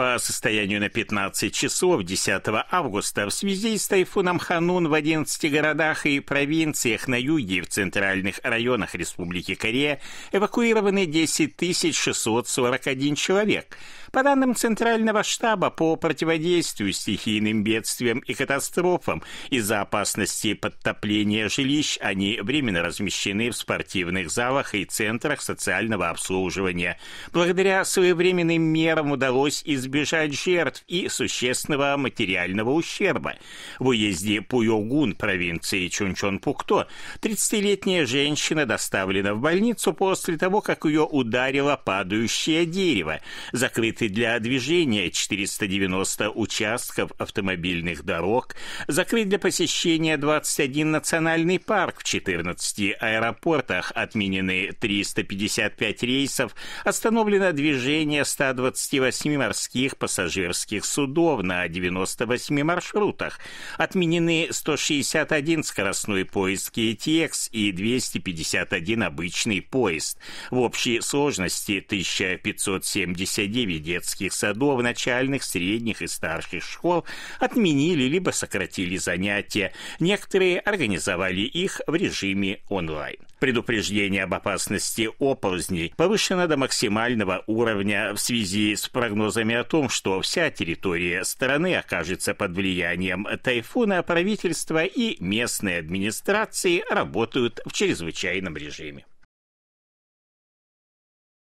по состоянию на 15 часов 10 августа в связи с тайфуном Ханун в 11 городах и провинциях на юге и в центральных районах Республики Корея эвакуированы 10 641 человек – по данным Центрального штаба по противодействию стихийным бедствиям и катастрофам, из-за опасности подтопления жилищ они временно размещены в спортивных залах и центрах социального обслуживания. Благодаря своевременным мерам удалось избежать жертв и существенного материального ущерба. В уезде Пуйогун провинции Чунчон-Пукто 30-летняя женщина доставлена в больницу после того, как ее ударило падающее дерево. Закрытый открыты для движения 490 участков автомобильных дорог, закрыт для посещения 21 национальный парк в 14 аэропортах, отменены 355 рейсов, остановлено движение 128 морских пассажирских судов на 98 маршрутах, отменены 161 скоростной поезд KTX и 251 обычный поезд. В общей сложности 1579 детских садов, начальных, средних и старших школ отменили либо сократили занятия. Некоторые организовали их в режиме онлайн. Предупреждение об опасности оползней повышено до максимального уровня в связи с прогнозами о том, что вся территория страны окажется под влиянием тайфуна, Правительство и местные администрации работают в чрезвычайном режиме.